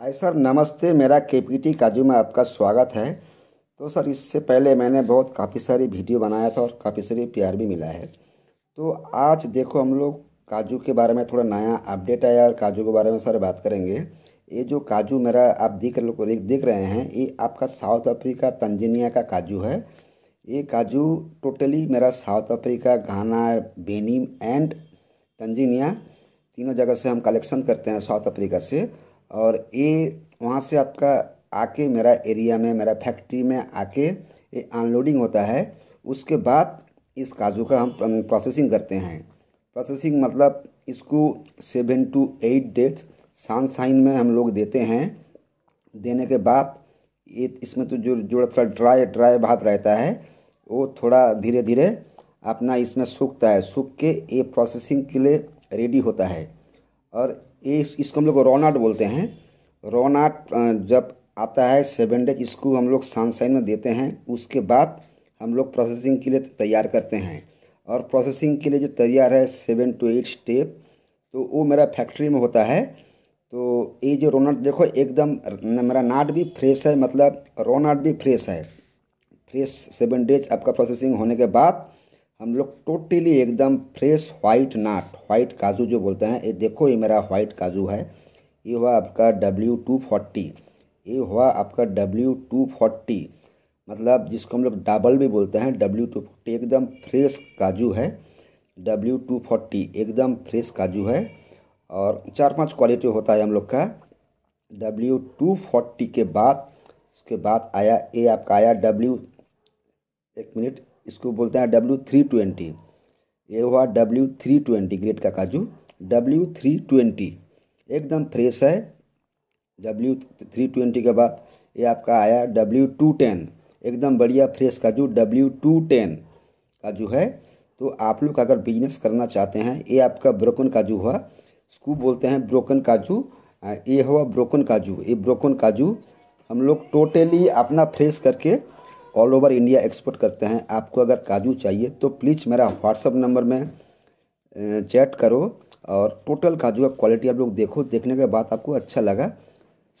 hi sir नमस्ते मेरा के पी टी काजू में आपका स्वागत है तो सर इससे पहले मैंने बहुत काफ़ी सारी वीडियो बनाया था और काफ़ी सारी प्यार भी मिला है तो आज देखो हम लोग काजू के बारे में थोड़ा नया अपडेट आया और काजू के बारे में सर बात करेंगे ये जो काजू मेरा आप दिख रहे देख रहे हैं ये आपका साउथ अफ्रीका तंजनिया का काजू है ये काजू टोटली मेरा South Africa Ghana Benin and Tanzania तीनों जगह से हम कलेक्शन करते हैं साउथ अफ्रीका से और ये वहाँ से आपका आके मेरा एरिया में मेरा फैक्ट्री में आके ये अनलोडिंग होता है उसके बाद इस काजू का हम प्रोसेसिंग करते हैं प्रोसेसिंग मतलब इसको सेवन टू एट डेज सान साइन में हम लोग देते हैं देने के बाद ये इसमें तो जो जो थोड़ा ड्राई ड्राई भाप रहता है वो थोड़ा धीरे धीरे अपना इसमें सूखता है सूख के ये प्रोसेसिंग के लिए रेडी होता है और इस इसको हम लोग रोनाट बोलते हैं रोनाट जब आता है सेवन डेज इसको हम लोग सनसाइन में देते हैं उसके बाद हम लोग प्रोसेसिंग के लिए तैयार करते हैं और प्रोसेसिंग के लिए जो तैयार है सेवन टू एट स्टेप तो वो मेरा फैक्ट्री में होता है तो ये जो रोनाट देखो एकदम मेरा नाट भी फ्रेश है मतलब रोनाट भी फ्रेश है फ्रेश सेवन डेज आपका प्रोसेसिंग होने के बाद हम लोग टोटली एकदम फ्रेश व्हाइट नाट व्हाइट काजू जो बोलते हैं ये देखो ये मेरा व्हाइट काजू है ये हुआ आपका डब्ल्यू टू फोर्टी ये हुआ आपका डब्ल्यू टू फोर्टी मतलब जिसको हम लोग डबल भी बोलते हैं डब्ल्यू टू फोर्टी एकदम फ्रेश काजू है डब्ल्यू टू फोर्टी एकदम फ्रेश काजू है और चार पांच क्वालिटी होता है हम लोग का डब्ल्यू टू फोर्टी के बाद उसके बाद आया ये आपका आया डब्ल्यू एक मिनट इसको बोलते हैं डब्ल्यू थ्री ट्वेंटी ये हुआ डब्ल्यू थ्री ट्वेंटी ग्रेड का काजू डब्ल्यू थ्री ट्वेंटी एकदम फ्रेश है डब्ल्यू थ्री ट्वेंटी के बाद ये आपका आया डब्ल्यू टू टेन एकदम बढ़िया फ्रेश काजू डब्ल्यू टू टेन काजू है तो आप लोग अगर बिजनेस करना चाहते हैं ये आपका ब्रोकन काजू हुआ इसको बोलते हैं ब्रोकन काजू ये हुआ ब्रोकन काजू ये ब्रोकन काजू हम लोग टोटली अपना फ्रेश करके ऑल ओवर इंडिया एक्सपोर्ट करते हैं आपको अगर काजू चाहिए तो प्लीज़ मेरा व्हाट्सअप नंबर में चैट करो और टोटल काजू का क्वालिटी आप लोग देखो देखने के बाद आपको अच्छा लगा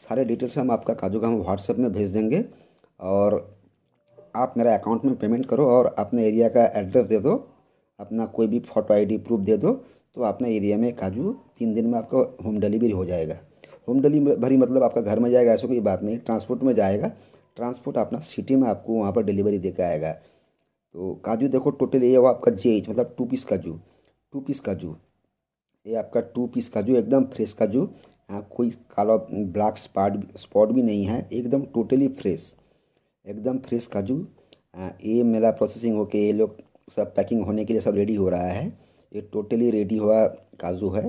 सारे डिटेल्स हम आपका काजू का हम व्हाट्सएप में भेज देंगे और आप मेरा अकाउंट में पेमेंट करो और अपने एरिया का एड्रेस दे दो अपना कोई भी फ़ोटो आईडी प्रूफ दे दो तो अपने एरिया में काजू तीन दिन में आपका होम डिलीवरी हो जाएगा होम डिलीवरी मतलब आपका घर में जाएगा ऐसा कोई बात नहीं ट्रांसपोर्ट में जाएगा ट्रांसपोर्ट अपना सिटी में आपको वहाँ पर डिलीवरी दे आएगा तो काजू देखो टोटल ये हुआ आपका जे मतलब टू पीस काजू टू पीस काजू ये आपका टू पीस काजू एकदम फ्रेश काजू यहाँ कोई काला ब्लैक स्पॉट स्पॉट भी नहीं है एकदम टोटली फ्रेश एकदम फ्रेश काजू ये मेला प्रोसेसिंग होके ये लोग सब पैकिंग होने के लिए सब रेडी हो रहा है ये टोटली रेडी हुआ काजू है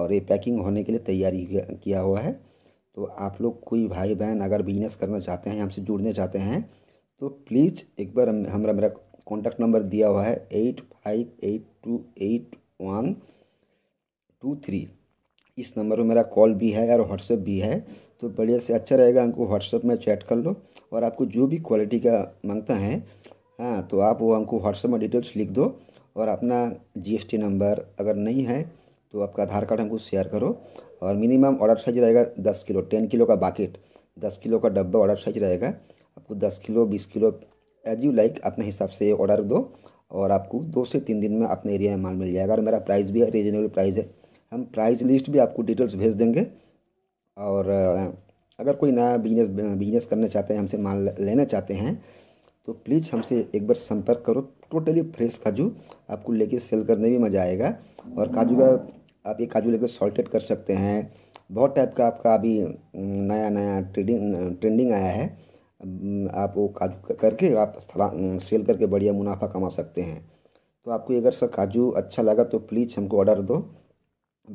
और ये पैकिंग होने के लिए तैयारी किया हुआ है तो आप लोग कोई भाई बहन अगर बिजनेस करना चाहते हैं हमसे जुड़ने चाहते हैं तो प्लीज़ एक बार हमारा मेरा कॉन्टैक्ट नंबर दिया हुआ है eight five eight two eight one two three इस नंबर पर मेरा कॉल भी है और व्हाट्सएप भी है तो बढ़िया से अच्छा रहेगा हमको व्हाट्सएप में चैट कर लो और आपको जो भी क्वालिटी का मांगता है हाँ तो आप वो हमको व्हाट्सएप में डिटेल्स लिख दो और अपना जीएसटी नंबर अगर नहीं है तो आपका आधार कार्ड हमको शेयर करो और मिनिमम ऑर्डर साइज रहेगा दस किलो टेन किलो का बाकेट दस किलो का डब्बा ऑर्डर साइज रहेगा आपको दस किलो बीस किलो एज यू लाइक अपने हिसाब से ऑर्डर दो और आपको दो से तीन दिन में अपने एरिया में माल मिल जाएगा और मेरा प्राइस भी है रीजनेबल प्राइस है हम प्राइस लिस्ट भी आपको डिटेल्स भेज देंगे और अगर कोई नया बिजनेस बिजनेस करना चाहते हैं हमसे माल लेना चाहते हैं तो प्लीज़ हमसे एक बार संपर्क करो टोटली फ्रेश काजू आपको लेके सेल करने में मज़ा आएगा और काजू का आप ये काजू लेकर सॉल्टेड कर सकते हैं बहुत टाइप का आपका अभी नया नया ट्रेडिंग ट्रेंडिंग आया है आप वो काजू करके आप सेल करके बढ़िया मुनाफा कमा सकते हैं तो आपको अगर सर काजू अच्छा लगा तो प्लीज़ हमको ऑर्डर दो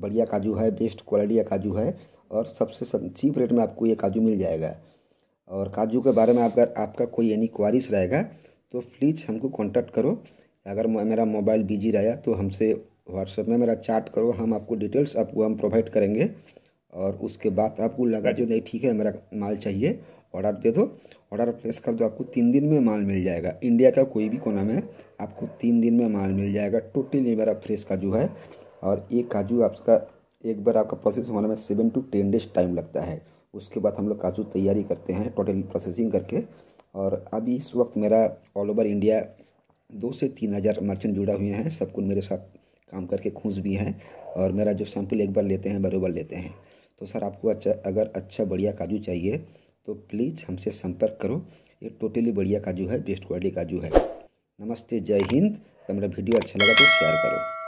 बढ़िया काजू है बेस्ट क्वालिटी का काजू है और सबसे सब चीप रेट में आपको ये काजू मिल जाएगा और काजू के बारे में अगर आपका कोई यानी क्वारीस रहेगा तो प्लीज़ हमको कॉन्टैक्ट करो अगर मेरा मोबाइल बिजी रहा तो हमसे व्हाट्सएप में मेरा चैट करो हम आपको डिटेल्स आपको हम प्रोवाइड करेंगे और उसके बाद आपको लगा जो नहीं ठीक है मेरा माल चाहिए ऑर्डर दे दो ऑर्डर प्लेस कर दो आपको तीन दिन में माल मिल जाएगा इंडिया का कोई भी कोना में आपको तीन दिन में माल मिल जाएगा टोटली मेरा फ्रेश काजू है और ये काजू आपका एक बार आपका प्रोसेस होने में seven to ten days time लगता है उसके बाद हम लोग काजू तैयारी करते हैं टोटल प्रोसेसिंग करके और अभी इस वक्त मेरा ऑल ओवर इंडिया दो से तीन हज़ार मर्चेंट जुड़ा हुए हैं सबको मेरे साथ काम करके खूंस भी हैं और मेरा जो सैंपल एक बार लेते हैं बरोबर लेते हैं तो सर आपको अच्छा अगर अच्छा बढ़िया काजू चाहिए तो प्लीज़ हमसे संपर्क करो ये टोटली बढ़िया काजू है बेस्ट क्वालिटी काजू है नमस्ते जय हिंद अगर मेरा वीडियो अच्छा लगा तो शेयर करो